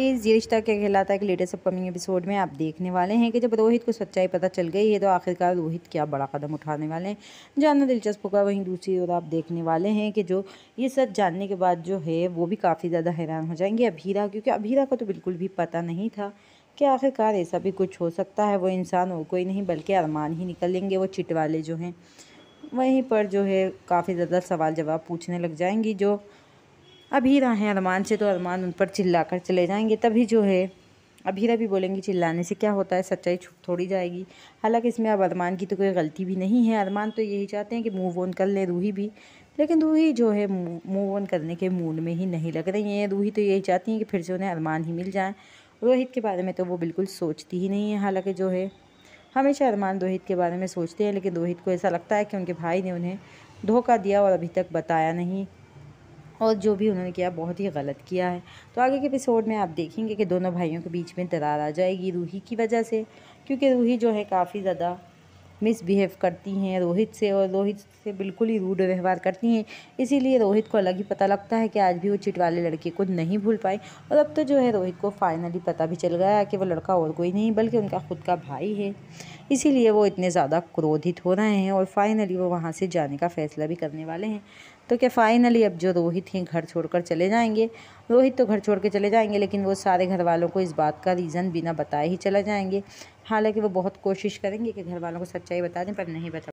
guys ये रिश्ता क्या कहलाता है कि लेटेस्ट अपकमिंग एपिसोड में आप देखने वाले हैं कि जब रोहित को सच्चाई पता चल गई है तो आखिरकार रोहित क्या बड़ा कदम उठाने वाले हैं जानना दिलचस्प होगा वहीं दूसरी ओर आप देखने वाले हैं कि जो ये सच जानने के बाद जो है वो भी काफ़ी ज़्यादा हैरान हो जाएंगे अभीरा क्योंकि अभीरा को तो बिल्कुल भी पता नहीं था कि आखिरकार ऐसा भी कुछ हो सकता है वो इंसान और कोई नहीं बल्कि अरमान ही निकलेंगे वो चिट वाले जो हैं वहीं पर जो है काफ़ी ज़्यादा सवाल जवाब पूछने लग जाएंगी जो अब हीरा हैं अरमान से तो अरमान उन पर चिल्ला कर चले जाएंगे तभी जो है अब हीरा भी बोलेंगी चिल्लाने से क्या होता है सच्चाई छुप थोड़ी जाएगी हालांकि इसमें अब अरमान की तो कोई गलती भी नहीं है अरमान तो यही चाहते हैं कि मूव ऑन कर लें रूही भी लेकिन रूही जो है मूव ऑन करने के मूड में ही नहीं लग रही हैं रूही तो यही चाहती हैं कि फिर से उन्हें अरमान ही मिल जाए रोहित के बारे में तो वो बिल्कुल सोचती ही नहीं है हालाँकि जो है हमेशा अरमान रोहित के बारे में सोचते हैं लेकिन रोहित को ऐसा लगता है कि उनके भाई ने उन्हें धोखा दिया और अभी तक बताया नहीं और जो भी उन्होंने किया बहुत ही गलत किया है तो आगे के एपिसोड में आप देखेंगे कि दोनों भाइयों के बीच में दरार आ जाएगी रूही की वजह से क्योंकि रूही जो है काफ़ी ज़्यादा मिसबिहेव करती हैं रोहित से और रोहित से बिल्कुल ही रूढ़ व्यवहार करती हैं इसीलिए रोहित को अलग ही पता लगता है कि आज भी वो चिट वाले लड़के को नहीं भूल पाई और अब तो जो है रोहित को फाइनली पता भी चल गया कि वो लड़का और कोई नहीं बल्कि उनका खुद का भाई है इसीलिए वो इतने ज़्यादा क्रोधित हो रहे हैं और फाइनली वो वहाँ से जाने का फ़ैसला भी करने वाले हैं तो क्या फ़ाइनली अब जो रोहित हैं घर छोड़कर चले जाएंगे रोहित तो घर छोड़ कर चले जाएंगे लेकिन वो सारे घर वालों को इस बात का रीज़न बिना बताए ही चला जाएंगे हालांकि वो बहुत कोशिश करेंगे कि घर वालों को सच्चाई बता दें पर नहीं बता